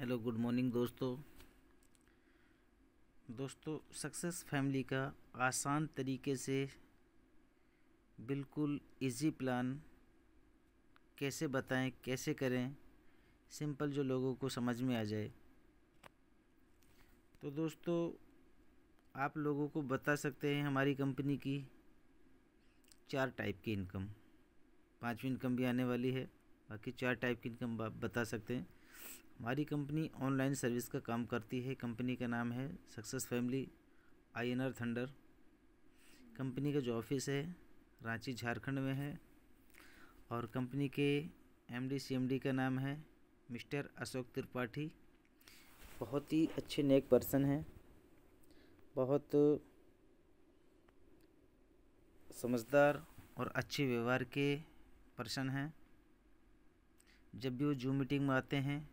hello good morning दोस्तों दोस्तों success family का आसान तरीके से बिल्कुल इजी प्लान कैसे बताएं कैसे करें सिंपल जो लोगों को समझ में आ जाए तो दोस्तों आप लोगों को बता सकते हैं हमारी कंपनी की चार टाइप की इनकम पांचवी इनकम भी आने वाली है बाकी चार टाइप की इनकम आप बता सकते हैं हमारी कंपनी ऑनलाइन सर्विस का काम करती है कंपनी का नाम है success family I N R thunder company का जो ऑफिस है रांची झारखंड में है और कंपनी के एमडी सीएमडी का नाम है मिस्टर अशोक त्रिपाठी बहुत ही अच्छे नेक पर्सन हैं बहुत समझदार और अच्छे व्यवहार के पर्सन हैं जब भी वो जूम मीटिंग में आते हैं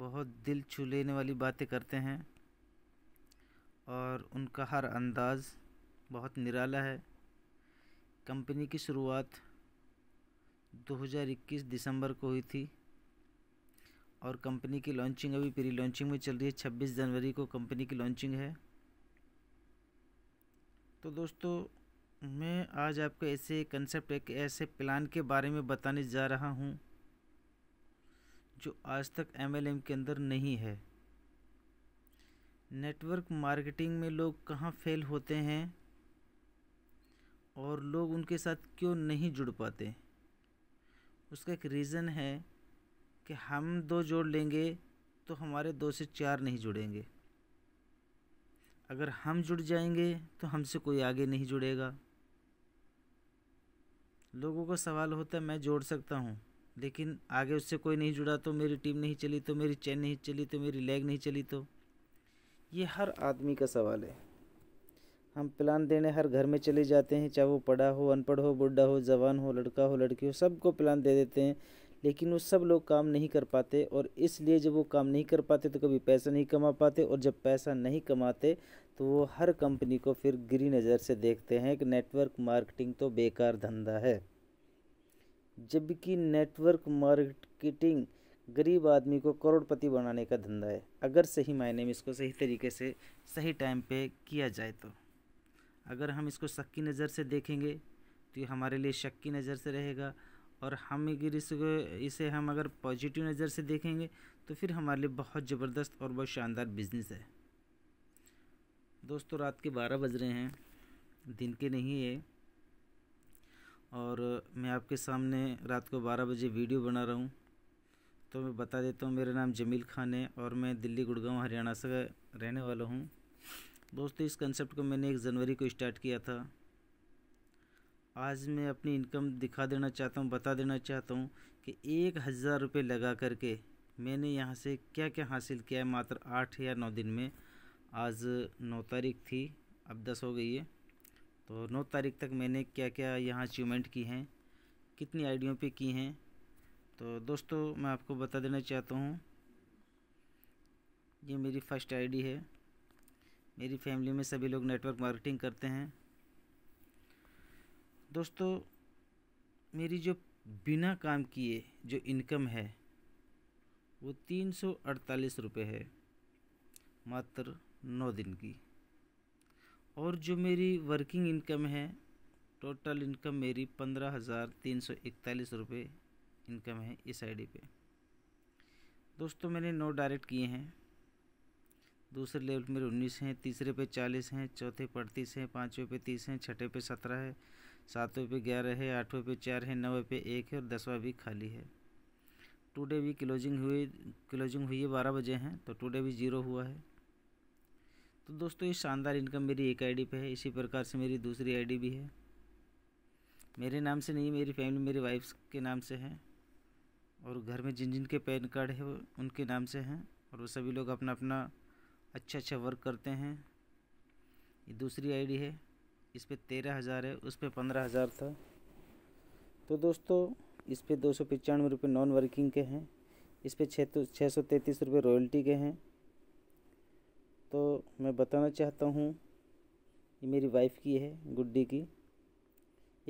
बहुत दिल छू लेने वाली बातें करते हैं और उनका हर अंदाज़ बहुत निराला है कंपनी की शुरुआत 2021 दिसंबर को हुई थी और कंपनी की लॉन्चिंग अभी प्री लॉन्चिंग में चल रही है 26 जनवरी को कंपनी की लॉन्चिंग है तो दोस्तों मैं आज आपको ऐसे कंसेप्ट एक ऐसे प्लान के बारे में बताने जा रहा हूँ जो आज तक एम के अंदर नहीं है नेटवर्क मार्केटिंग में लोग कहाँ फेल होते हैं और लोग उनके साथ क्यों नहीं जुड़ पाते उसका एक रीज़न है कि हम दो जोड़ लेंगे तो हमारे दो से चार नहीं जुड़ेंगे अगर हम जुड़ जाएंगे तो हमसे कोई आगे नहीं जुड़ेगा लोगों का सवाल होता है मैं जोड़ सकता हूँ लेकिन आगे उससे कोई नहीं जुड़ा तो मेरी टीम नहीं चली तो मेरी चैन नहीं चली तो मेरी लेग नहीं चली तो ये हर आदमी का सवाल है हम प्लान देने हर घर में चले जाते हैं चाहे वो पढ़ा हो अनपढ़ हो बुढ़ा हो जवान हो लड़का हो लड़की हो सबको प्लान दे देते हैं लेकिन वो सब लोग काम नहीं कर पाते और इसलिए जब वो काम नहीं कर पाते तो कभी पैसा नहीं कमा पाते और जब पैसा नहीं कमाते तो वो हर कंपनी को फिर गिरी नज़र से देखते हैं कि नेटवर्क मार्केटिंग तो बेकार धंधा है जबकि नेटवर्क मार्केटिंग गरीब आदमी को करोड़पति बनाने का धंधा है अगर सही मायने में इसको सही तरीके से सही टाइम पे किया जाए तो अगर हम इसको शक की नज़र से देखेंगे तो ये हमारे लिए शक की नज़र से रहेगा और हम अगर इसको इसे हम अगर पॉजिटिव नज़र से देखेंगे तो फिर हमारे लिए बहुत ज़बरदस्त और बहुत शानदार बिजनेस है दोस्तों रात के बारह बज रहे हैं दिन के नहीं है और मैं आपके सामने रात को बारह बजे वीडियो बना रहा हूँ तो मैं बता देता हूँ मेरा नाम जमील खान है और मैं दिल्ली गुड़गांव हरियाणा से रहने वाला हूँ दोस्तों इस कंसेप्ट को मैंने एक जनवरी को स्टार्ट किया था आज मैं अपनी इनकम दिखा देना चाहता हूँ बता देना चाहता हूँ कि एक हज़ार रुपये लगा करके मैंने यहाँ से क्या क्या हासिल किया है मात्र आठ या नौ दिन में आज नौ तारीख थी अब दस हो गई है तो नौ तारीख तक मैंने क्या क्या यहाँ अचीवमेंट की हैं कितनी आईडियों पे की हैं तो दोस्तों मैं आपको बता देना चाहता हूँ ये मेरी फर्स्ट आईडी है मेरी फैमिली में सभी लोग नेटवर्क मार्केटिंग करते हैं दोस्तों मेरी जो बिना काम किए जो इनकम है वो तीन सौ अड़तालीस रुपये है मात्र नौ दिन की और जो मेरी वर्किंग इनकम है टोटल इनकम मेरी पंद्रह हज़ार तीन सौ इकतालीस रुपये इनकम है इस आईडी पे दोस्तों मैंने नौ डायरेक्ट किए हैं दूसरे लेवल मेरे उन्नीस हैं तीसरे पे चालीस हैं चौथे पर अड़तीस हैं पाँचवें पे तीस हैं छठे पे सत्रह है सातवें पे ग्यारह है आठवें पे चार है नवे पे एक है और दसवा भी खाली है टुडे भी क्लोजिंग हुई क्लोजिंग हुई है बारह बजे हैं तो टुडे भी ज़ीरो हुआ है तो दोस्तों ये शानदार इनकम मेरी एक आईडी पे है इसी प्रकार से मेरी दूसरी आईडी भी है मेरे नाम से नहीं मेरी फैमिली मेरी वाइफ्स के नाम से है और घर में जिन जिन के पैन कार्ड है उनके नाम से हैं और वो सभी लोग अपना अपना अच्छा अच्छा वर्क करते हैं ये दूसरी आईडी है इस पर तेरह हज़ार है उस पर पंद्रह हज़ार था तो दोस्तों इस पर दो सौ पचानवे रुपये नॉन वर्किंग के हैं इस पर छः छः सौ तैंतीस रुपये रॉयल्टी के हैं तो मैं बताना चाहता हूँ ये मेरी वाइफ़ की है गुड्डी की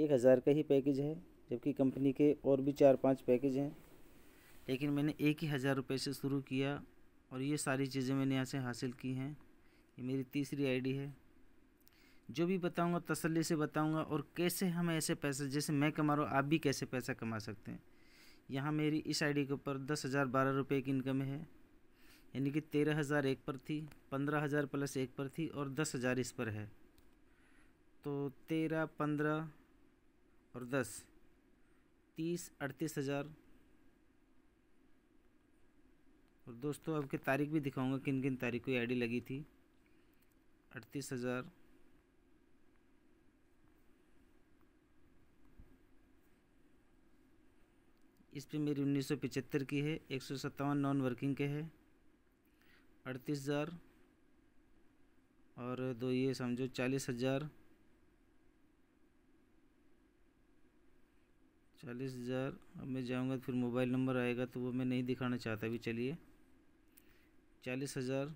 एक हज़ार का ही पैकेज है जबकि कंपनी के और भी चार पांच पैकेज हैं लेकिन मैंने एक ही हज़ार रुपये से शुरू किया और ये सारी चीज़ें मैंने यहाँ से हासिल की हैं ये मेरी तीसरी आईडी है जो भी बताऊंगा तसल्ली से बताऊंगा और कैसे हम ऐसे पैसे जैसे मैं कमा रहा हूँ आप भी कैसे पैसा कमा सकते हैं यहाँ मेरी इस आई के ऊपर दस हज़ार बारह रुपये की इनकम है यानी कि तेरह हज़ार एक पर थी पंद्रह हज़ार प्लस एक पर थी और दस हज़ार इस पर है तो तेरह पंद्रह और दस तीस अड़तीस हज़ार और दोस्तों आपकी तारीख भी दिखाऊंगा किन किन तारीख को ये आई लगी थी अड़तीस हज़ार इस पे मेरी उन्नीस सौ की है एक सौ सत्तावन नॉन वर्किंग के है अड़तीस हज़ार और दो ये समझो चालीस हज़ार चालीस हज़ार अब मैं जाऊंगा तो फिर मोबाइल नंबर आएगा तो वो मैं नहीं दिखाना चाहता अभी चलिए चालीस हज़ार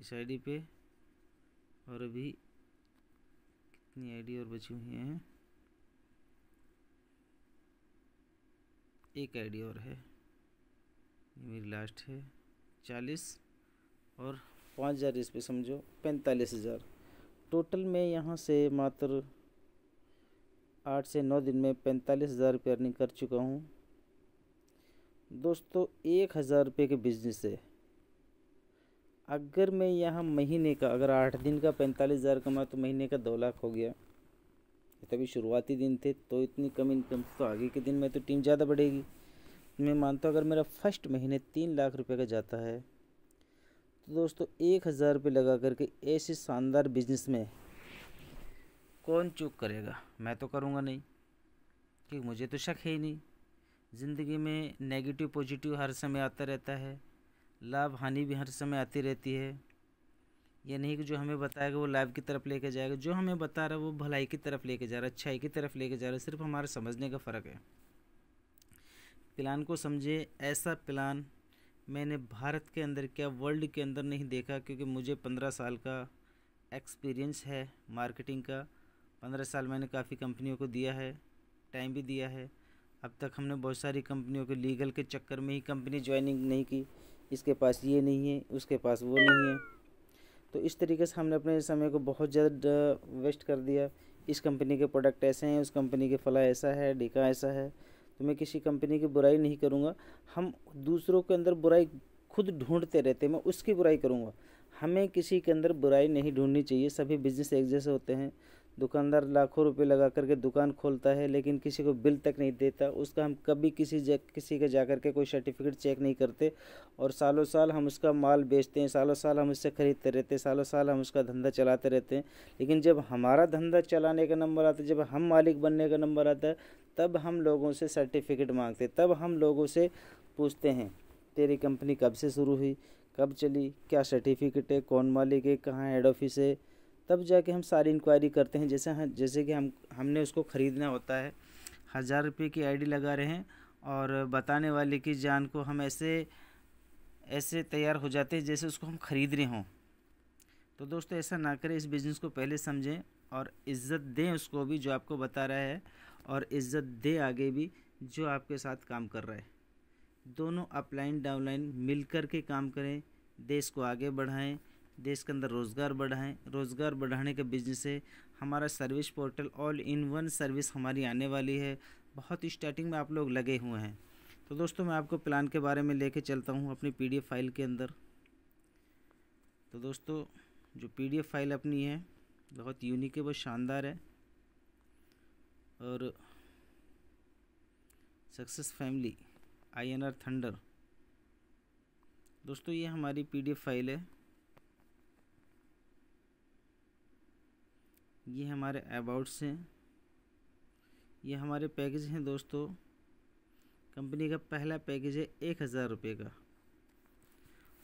इस आईडी पे और अभी कितनी आईडी और बची हुई हैं एक आईडी और है मेरी लास्ट है चालीस और पाँच हज़ार इस पर समझो पैंतालीस हज़ार टोटल में यहाँ से मात्र आठ से नौ दिन में पैंतालीस हज़ार रुपये अर्निंग कर चुका हूँ दोस्तों एक हज़ार रुपये के बिजनेस है अगर मैं यहाँ महीने का अगर आठ दिन का पैंतालीस हज़ार कमा तो महीने का दो लाख हो गया तभी शुरुआती दिन थे तो इतनी कम इनकम तो आगे के दिन में तो टीम ज़्यादा बढ़ेगी मैं मानता हूँ अगर मेरा फर्स्ट महीने तीन लाख रुपए का जाता है तो दोस्तों एक हज़ार रुपये लगा करके ऐसे शानदार बिजनेस में कौन चूक करेगा मैं तो करूँगा नहीं क्योंकि मुझे तो शक है ही नहीं ज़िंदगी में नेगेटिव पॉजिटिव हर समय आता रहता है लाभ हानि भी हर समय आती रहती है ये नहीं कि जो हमें बताएगा वो लाभ की तरफ लेके जाएगा जो हमें बता रहा है वो भलाई की तरफ लेके जा रहा है अच्छाई की तरफ लेके जा रहा है सिर्फ हमारे समझने का फ़र्क है प्लान को समझे ऐसा प्लान मैंने भारत के अंदर क्या वर्ल्ड के अंदर नहीं देखा क्योंकि मुझे पंद्रह साल का एक्सपीरियंस है मार्केटिंग का पंद्रह साल मैंने काफ़ी कंपनियों को दिया है टाइम भी दिया है अब तक हमने बहुत सारी कंपनियों के लीगल के चक्कर में ही कंपनी ज्वाइनिंग नहीं की इसके पास ये नहीं है उसके पास वो नहीं है तो इस तरीके से हमने अपने समय को बहुत ज़्यादा वेस्ट कर दिया इस कंपनी के प्रोडक्ट ऐसे हैं उस कंपनी के फला ऐसा है डीका ऐसा है तो मैं किसी कंपनी की बुराई नहीं करूँगा हम दूसरों के अंदर बुराई खुद ढूंढते रहते हैं मैं उसकी बुराई करूँगा हमें किसी के अंदर बुराई नहीं ढूंढनी चाहिए सभी बिजनेस एक जैसे होते हैं दुकानदार लाखों रुपए लगा करके दुकान खोलता है लेकिन किसी को बिल तक नहीं देता उसका हम कभी किसी जा किसी के जा करके कोई सर्टिफिकेट चेक नहीं करते और सालों साल हम उसका माल बेचते हैं सालों साल हम उससे ख़रीदते रहते हैं सालों साल हम उसका धंधा चलाते रहते हैं लेकिन जब हमारा धंधा चलाने का नंबर आता है जब हम मालिक बनने का नंबर आता है तब हम लोगों से सर्टिफिकेट मांगते तब हम लोगों से पूछते हैं तेरी कंपनी कब से शुरू हुई कब चली क्या सर्टिफिकेट है कौन मालिक है कहाँ हेड ऑफिस है तब जाके हम सारी इंक्वायरी करते हैं जैसे जैसे कि हम हमने उसको ख़रीदना होता है हज़ार रुपये की आईडी लगा रहे हैं और बताने वाले की जान को हम ऐसे ऐसे तैयार हो जाते हैं जैसे उसको हम ख़रीद रहे हों तो दोस्तों ऐसा ना करें इस बिज़नेस को पहले समझें और इज़्ज़त दें उसको भी जो आपको बता रहा है और इज़्ज़त दें आगे भी जो आपके साथ काम कर रहा है दोनों अपलाइन डाउनलाइन मिल कर के काम करें देश को आगे बढ़ाएं देश के अंदर रोज़गार बढ़ाएं रोज़गार बढ़ाने के बिजनेस है हमारा service portal all in one service हमारी आने वाली है बहुत स्टार्टिंग में आप लोग लगे हुए हैं तो दोस्तों मैं आपको प्लान के बारे में लेके चलता हूँ अपनी पी फाइल के अंदर तो दोस्तों जो पी फाइल अपनी है बहुत यूनिक है बहुत शानदार है और success family I N R thunder दोस्तों ये हमारी पीडीएफ फाइल है ये हमारे अबाउट्स हैं ये हमारे पैकेज हैं दोस्तों कंपनी का पहला पैकेज है एक हज़ार रुपये का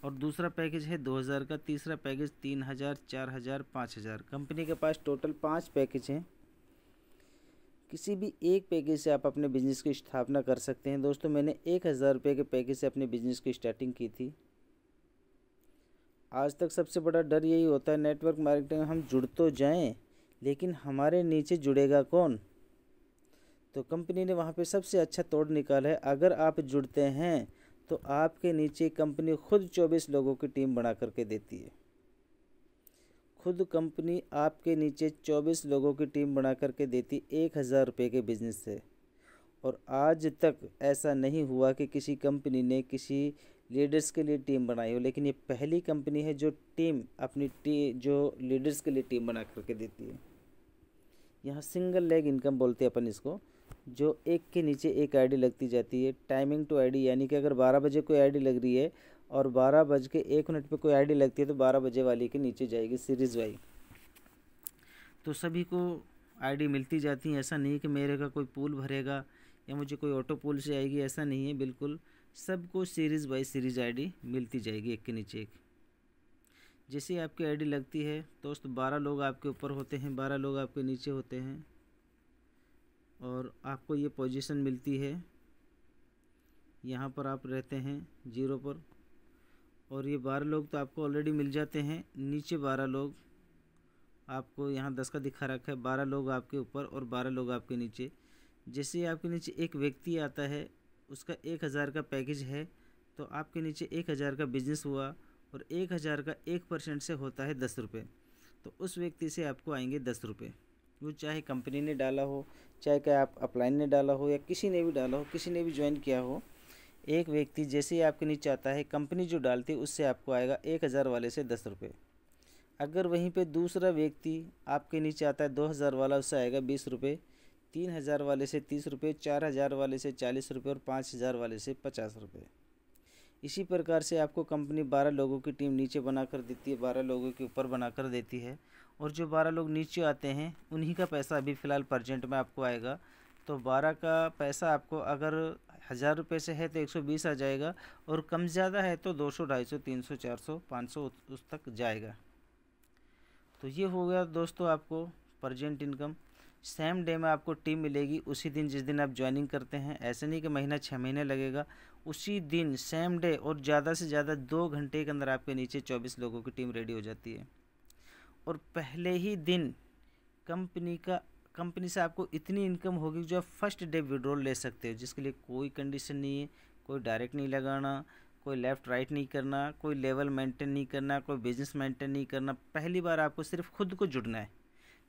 और दूसरा पैकेज है दो हज़ार का तीसरा पैकेज तीन हज़ार चार हज़ार पाँच हज़ार कंपनी के पास टोटल पाँच पैकेज हैं किसी भी एक पैकेज से आप अपने बिज़नेस की स्थापना कर सकते हैं दोस्तों मैंने एक हज़ार रुपये के पैकेज से अपने बिज़नेस की स्टार्टिंग की थी आज तक सबसे बड़ा डर यही होता है नेटवर्क मार्केटिंग में हम जुड़ तो जाएँ लेकिन हमारे नीचे जुड़ेगा कौन तो कंपनी ने वहाँ पे सबसे अच्छा तोड़ निकाला है अगर आप जुड़ते हैं तो आपके नीचे कंपनी खुद चौबीस लोगों की टीम बना करके देती है खुद कंपनी आपके नीचे चौबीस लोगों की टीम बना करके देती एक हज़ार रुपये के बिज़नेस से और आज तक ऐसा नहीं हुआ कि किसी कंपनी ने किसी लीडर्स के लिए टीम बनाई हो लेकिन ये पहली कंपनी है जो टीम अपनी टी जो लीडर्स के लिए टीम बना करके देती है यहाँ सिंगल लेग इनकम बोलते हैं अपन इसको जो एक के नीचे एक आईडी लगती जाती है टाइमिंग टू आईडी यानी कि अगर बारह बजे कोई आईडी लग रही है और बारह बज के एक मिनट पे कोई आईडी लगती है तो बारह बजे वाली के नीचे जाएगी सीरीज़ वाई तो सभी को आईडी मिलती जाती है ऐसा नहीं कि मेरे का कोई पूल भरेगा या मुझे कोई ऑटो पूल से आएगी ऐसा नहीं है बिल्कुल सबको सीरीज़ बाई सीरीज़ आईडी मिलती जाएगी एक के नीचे एक जैसे आपकी आईडी लगती है दोस्त बारह लोग आपके ऊपर होते हैं बारह लोग आपके नीचे होते हैं और आपको ये पोजीशन मिलती है यहाँ पर आप रहते हैं जीरो पर और ये बारह लोग तो आपको ऑलरेडी मिल जाते हैं नीचे बारह लोग आपको यहाँ दस का दिखा रखा है बारह लोग आपके ऊपर और बारह लोग आपके नीचे जैसे आपके नीचे एक व्यक्ति आता है उसका एक हज़ार का पैकेज है तो आपके नीचे एक हज़ार का बिजनेस हुआ और एक हज़ार का एक परसेंट से होता है दस रुपये तो उस व्यक्ति से आपको आएंगे दस रुपये वो चाहे कंपनी ने डाला हो चाहे क्या आप अपलाइन ने डाला हो या किसी ने भी डाला हो किसी ने भी ज्वाइन किया हो एक व्यक्ति जैसे ही आपके नीचे आता है कंपनी जो डालती है उससे आपको आएगा एक हज़ार वाले से दस रुपये अगर वहीं पे दूसरा व्यक्ति आपके नीचे आता है दो हज़ार वाला उससे आएगा बीस रुपये तीन हज़ार वाले से तीस रुपये चार हज़ार वाले से चालीस रुपये और पाँच हज़ार वाले से पचास रुपये इसी प्रकार से आपको कंपनी बारह लोगों की टीम नीचे बना कर देती है बारह लोगों के ऊपर बना कर देती है और जो बारह लोग नीचे आते हैं उन्हीं का पैसा अभी फ़िलहाल प्रजेंट में आपको आएगा तो बारह का पैसा आपको अगर हज़ार रुपये से है तो एक सौ बीस आ जाएगा और कम ज़्यादा है तो दो सौ ढाई सौ तीन सौ चार सौ पाँच सौ उस तक जाएगा तो ये हो गया दोस्तों आपको प्रजेंट इनकम सेम डे में आपको टीम मिलेगी उसी दिन जिस दिन आप ज्वाइनिंग करते हैं ऐसे नहीं कि महीना छः महीने लगेगा उसी दिन सेम डे और ज़्यादा से ज़्यादा दो घंटे के अंदर आपके नीचे चौबीस लोगों की टीम रेडी हो जाती है और पहले ही दिन कंपनी का कंपनी से आपको इतनी इनकम होगी जो आप फर्स्ट डे विड्रॉल ले सकते हो जिसके लिए कोई कंडीशन नहीं है कोई डायरेक्ट नहीं लगाना कोई लेफ़्ट राइट नहीं करना कोई लेवल मेंटेन नहीं करना कोई बिजनेस मेंटेन नहीं करना पहली बार आपको सिर्फ खुद को जुड़ना है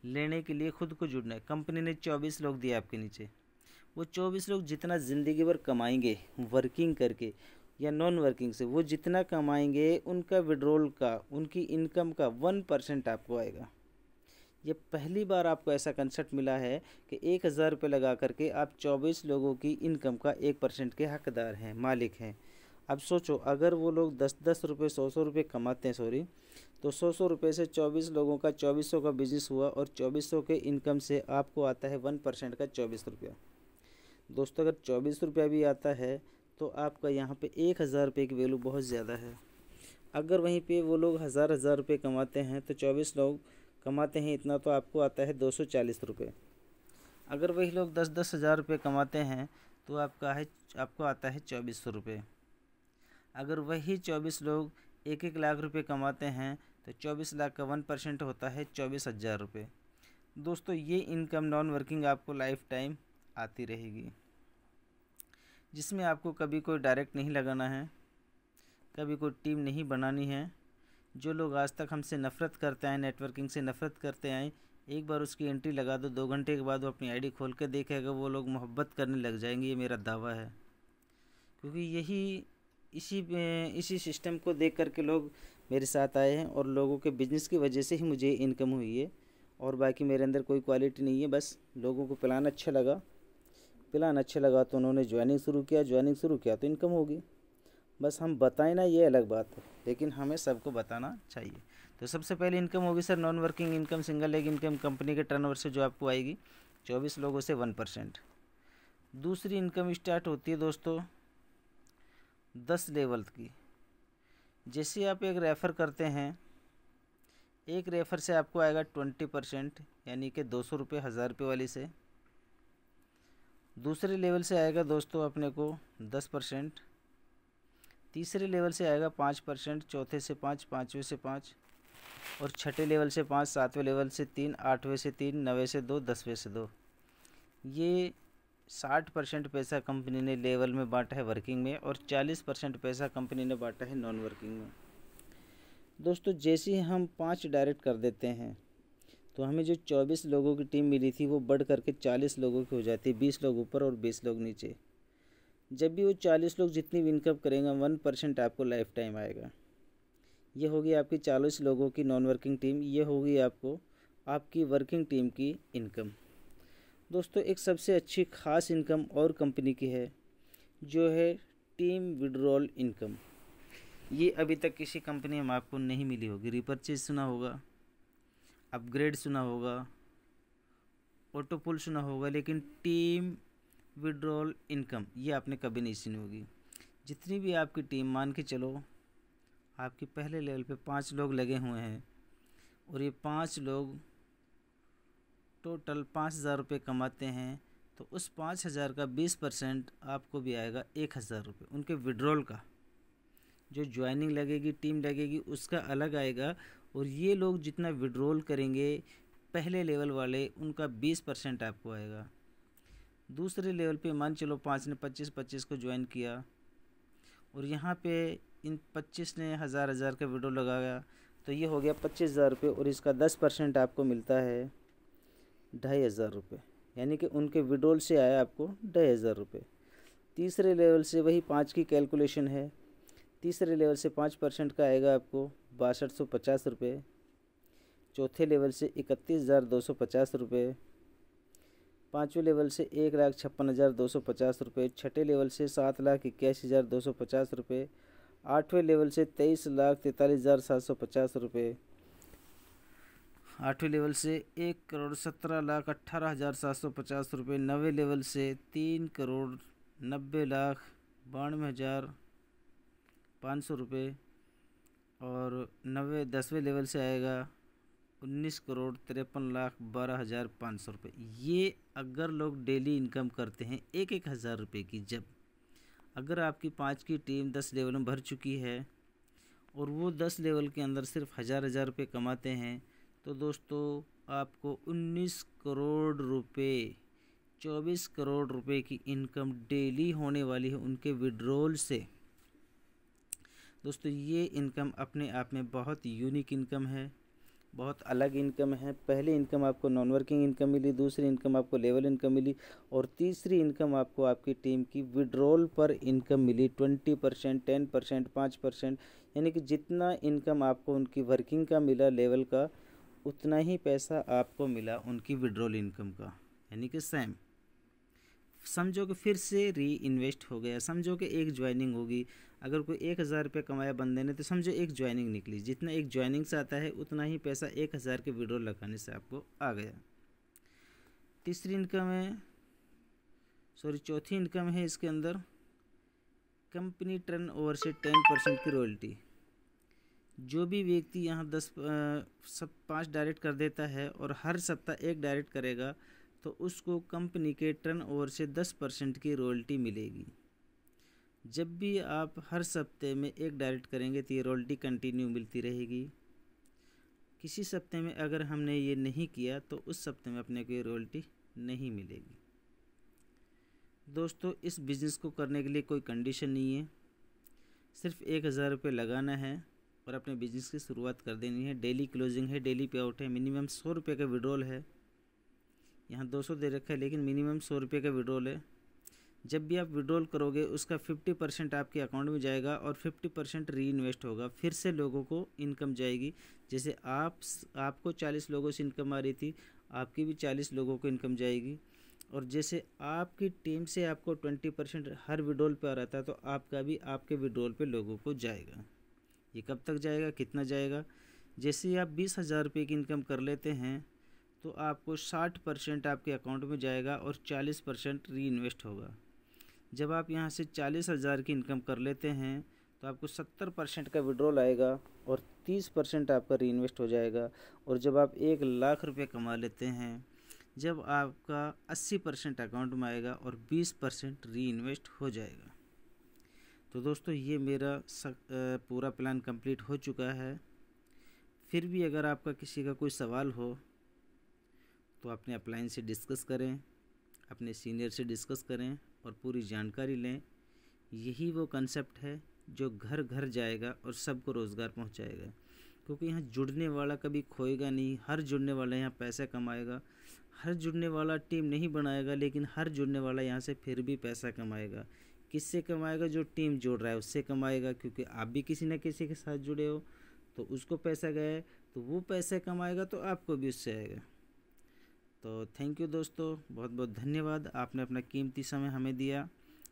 लेने के लिए खुद को जुड़ना है कंपनी ने चौबीस लोग दिए आपके नीचे वो चौबीस लोग जितना ज़िंदगी भर कमाएंगे वर्किंग करके या नॉन वर्किंग से वो जितना कमाएंगे उनका विड्रोल का उनकी इनकम का वन परसेंट आपको आएगा ये पहली बार आपको ऐसा कंसेप्ट मिला है कि एक हज़ार रुपये लगा करके आप चौबीस लोगों की इनकम का एक परसेंट के हकदार हैं मालिक हैं अब सोचो अगर वो लोग दस दस रुपये सौ सौ रुपये कमाते हैं सॉरी तो सौ सौ रुपये से चौबीस लोगों का चौबीस सौ का बिजनेस हुआ और चौबीस सौ के इनकम से आपको आता है वन परसेंट का चौबीस रुपया दोस्तों अगर चौबीस रुपया भी आता है तो आपका यहाँ पे एक हज़ार रुपये की वैल्यू बहुत ज़्यादा है अगर वहीं पे वो लोग हज़ार हज़ार रुपये कमाते हैं तो चौबीस लोग कमाते हैं इतना तो आपको आता है दो सौ चालीस रुपये अगर वही लोग दस दस हज़ार रुपये कमाते हैं तो आपका है आपको आता है चौबीस सौ रुपये अगर वही चौबीस लोग एक एक लाख रुपए कमाते हैं तो चौबीस लाख का वन परसेंट होता है चौबीस हज़ार रुपये दोस्तों ये इनकम नॉन वर्किंग आपको लाइफ टाइम आती रहेगी जिसमें आपको कभी कोई डायरेक्ट नहीं लगाना है कभी कोई टीम नहीं बनानी है जो लोग आज तक हमसे नफ़रत करते आए नेटवर्किंग से नफ़रत करते आए एक बार उसकी एंट्री लगा दो दो घंटे के बाद वो अपनी आईडी खोल कर देखेगा वो लोग मोहब्बत करने लग जाएंगे ये मेरा दावा है क्योंकि यही इसी इसी सिस्टम को देख करके लोग मेरे साथ आए हैं और लोगों के बिजनेस की वजह से ही मुझे इनकम हुई है और बाकी मेरे अंदर कोई क्वालिटी नहीं है बस लोगों को प्लान अच्छा लगा प्लान अच्छा लगा तो उन्होंने ज्वाइनिंग शुरू किया ज्वाइनिंग शुरू किया तो इनकम होगी बस हम बताएं ना ये अलग बात है लेकिन हमें सबको बताना चाहिए तो सबसे पहले इनकम होगी sir non working income single leg income company के टर्न से जो आपको आएगी चौबीस लोगों से वन परसेंट दूसरी इनकम स्टार्ट होती है दोस्तों दस लेवल की जैसे आप एक रेफ़र करते हैं एक रेफ़र से आपको आएगा ट्वेंटी परसेंट यानी कि दो सौ रुपये हज़ार रुपये वाली से दूसरे लेवल से आएगा दोस्तों अपने को दस परसेंट तीसरे लेवल से आएगा पाँच परसेंट चौथे से पाँच पाँचवें से पाँच और छठे लेवल से पाँच सातवें लेवल से तीन आठवें से तीन नवे से दो दसवें से दो ये साठ परसेंट पैसा कंपनी ने लेवल में बांटा है वर्किंग में और चालीस परसेंट पैसा कंपनी ने बांटा है नॉन वर्किंग में दोस्तों जैसे ही हम पाँच डायरेक्ट कर देते हैं तो हमें जो चौबीस लोगों की टीम मिली थी वो बढ़ करके चालीस लोगों की हो जाती है बीस लोग ऊपर और बीस लोग नीचे जब भी वो चालीस लोग जितनी भी इनकम करेंगे वन परसेंट आपको लाइफ टाइम आएगा ये होगी आपकी चालीस लोगों की नॉन वर्किंग टीम ये होगी आपको आपकी वर्किंग टीम की इनकम दोस्तों एक सबसे अच्छी खास इनकम और कंपनी की है जो है टीम विड्रॉल इनकम ये अभी तक किसी कंपनी में आपको नहीं मिली होगी रिपर्चेज सुना होगा अपग्रेड सुना होगा ऑटो पुल सुना होगा लेकिन टीम विड्रॉल इनकम ये आपने कभी नहीं सुनी होगी जितनी भी आपकी टीम मान के चलो आपके पहले लेवल पे पांच लोग लगे हुए हैं और ये पांच लोग टोटल पाँच हज़ार रुपये कमाते हैं तो उस पाँच हज़ार का बीस परसेंट आपको भी आएगा एक हज़ार रुपये उनके विड्रॉल का जो ज्वाइनिंग लगेगी टीम लगेगी उसका अलग आएगा और ये लोग जितना विड्रॉल करेंगे पहले लेवल वाले उनका बीस परसेंट आपको आएगा दूसरे लेवल पे मान चलो पाँच ने पच्चीस पच्चीस को ज्वाइन किया और यहाँ पे इन पच्चीस ने हज़ार हज़ार का विड्रॉल लगाया तो ये हो गया पच्चीस हज़ार रुपये और इसका दस परसेंट आपको मिलता है ढाई हज़ार रुपये यानी कि उनके विड्रोल से आया आपको ढाई हज़ार रुपये तीसरे लेवल से वही पाँच की कैलकुलेशन है तीसरे लेवल से पाँच परसेंट का आएगा आपको बासठ सौ पचास रुपये चौथे लेवल से इकतीस हज़ार दो सौ पचास रुपये पाँचवें लेवल से एक लाख छप्पन हज़ार दो सौ पचास रुपये छठे लेवल से सात लाख इक्यासी हज़ार दो सौ पचास रुपये आठवें लेवल से तेईस लाख तैंतालीस हज़ार सात सौ पचास रुपये आठवें लेवल से एक करोड़ सत्रह लाख अट्ठारह हज़ार सात सौ पचास रुपये नवे लेवल से तीन करोड़ नब्बे लाख बानवे हज़ार पाँच सौ रुपये और नवे दसवें लेवल से आएगा उन्नीस करोड़ तिरपन लाख बारह हज़ार पाँच सौ रुपये ये अगर लोग डेली इनकम करते हैं एक एक हज़ार रुपये की जब अगर आपकी पाँच की टीम दस लेवल में भर चुकी है और वो दस लेवल के अंदर सिर्फ हज़ार हज़ार रुपये कमाते हैं तो दोस्तों आपको 19 करोड़ रुपए 24 करोड़ रुपए की इनकम डेली होने वाली है उनके विड्रोल से दोस्तों ये इनकम अपने आप में बहुत यूनिक इनकम है बहुत अलग इनकम है पहले इनकम आपको नॉन वर्किंग इनकम मिली दूसरी इनकम आपको लेवल इनकम मिली और तीसरी इनकम आपको आपकी टीम की विड्रोल पर इनकम मिली ट्वेंटी परसेंट टेन परसेंट पाँच परसेंट यानी कि जितना इनकम आपको उनकी वर्किंग का मिला लेवल का उतना ही पैसा आपको मिला उनकी विड्रॉल इनकम का यानी कि सेम समझो कि फिर से री इन्वेस्ट हो गया समझो कि एक ज्वाइनिंग होगी अगर कोई एक हज़ार रुपये कमाया बंदे ने तो समझो एक ज्वाइनिंग निकली जितना एक ज्वाइनिंग से आता है उतना ही पैसा एक हज़ार के विड्रॉल लगाने से आपको आ गया तीसरी इनकम है सॉरी चौथी इनकम है इसके अंदर कंपनी टर्न ओवर से टेन परसेंट की रॉयल्टी जो भी व्यक्ति यहाँ दस सब पाँच डायरेक्ट कर देता है और हर सप्ताह एक डायरेक्ट करेगा तो उसको कंपनी के टर्न ओवर से दस परसेंट की रॉयल्टी मिलेगी जब भी आप हर सप्ते में एक डायरेक्ट करेंगे तो ये रॉयल्टी कंटिन्यू मिलती रहेगी किसी सप्ते में अगर हमने ये नहीं किया तो उस सप्ते में अपने को ये रॉयल्टी नहीं मिलेगी दोस्तों इस बिज़नेस को करने के लिए कोई कंडीशन नहीं है सिर्फ एक हज़ार रुपये लगाना है और अपने बिजनेस की शुरुआत कर देनी है डेली क्लोजिंग है डेली पे आउट है मिनिमम सौ रुपये का विड्रॉल है यहाँ दो सौ दे रखा है लेकिन मिनिमम सौ रुपये का विड्रॉल है जब भी आप विड्रॉल करोगे उसका फिफ्टी परसेंट आपके अकाउंट में जाएगा और फिफ्टी परसेंट री इन्वेस्ट होगा फिर से लोगों को इनकम जाएगी जैसे आप आपको चालीस लोगों से इनकम आ रही थी आपकी भी चालीस लोगों को इनकम जाएगी और जैसे आपकी टीम से आपको ट्वेंटी परसेंट हर विड्रॉल पे आ रहा था तो आपका भी आपके विड्रॉल पे लोगों को जाएगा ये कब तक जाएगा कितना जाएगा जैसे आप बीस हज़ार रुपये की इनकम कर लेते हैं तो आपको साठ परसेंट आपके अकाउंट में जाएगा और चालीस परसेंट री इन्वेस्ट होगा जब आप यहाँ से चालीस हज़ार की इनकम कर लेते हैं तो आपको सत्तर परसेंट का विड्रॉल आएगा और तीस परसेंट आपका री इन्वेस्ट हो जाएगा और जब आप एक लाख रुपये कमा लेते हैं जब आपका अस्सी परसेंट अकाउंट में आएगा और बीस परसेंट री इन्वेस्ट हो जाएगा तो दोस्तों ये मेरा सक, पूरा प्लान कंप्लीट हो चुका है फिर भी अगर आपका किसी का कोई सवाल हो तो अपने अपलाइन से डिस्कस करें अपने सीनियर से डिस्कस करें और पूरी जानकारी लें यही वो कंसेप्ट है जो घर घर जाएगा और सबको रोज़गार पहुंचाएगा क्योंकि यहाँ जुड़ने वाला कभी खोएगा नहीं हर जुड़ने वाला यहाँ पैसा कमाएगा हर जुड़ने वाला टीम नहीं बनाएगा लेकिन हर जुड़ने वाला यहाँ से फिर भी पैसा कमाएगा किससे कमाएगा जो टीम जोड़ रहा है उससे कमाएगा क्योंकि आप भी किसी ना किसी के साथ जुड़े हो तो उसको पैसा गया तो वो पैसा कमाएगा तो आपको भी उससे आएगा तो थैंक यू दोस्तों बहुत बहुत धन्यवाद आपने अपना कीमती समय हमें दिया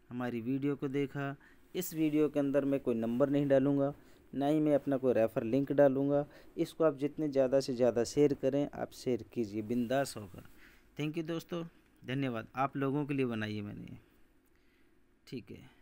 हमारी वीडियो को देखा इस वीडियो के अंदर मैं कोई नंबर नहीं डालूँगा ना ही मैं अपना कोई रेफ़र लिंक डालूँगा इसको आप जितने ज़्यादा से ज़्यादा शेयर करें आप शेयर कीजिए बिंदास होकर थैंक यू दोस्तों धन्यवाद आप लोगों के लिए बनाइए मैंने ठीक है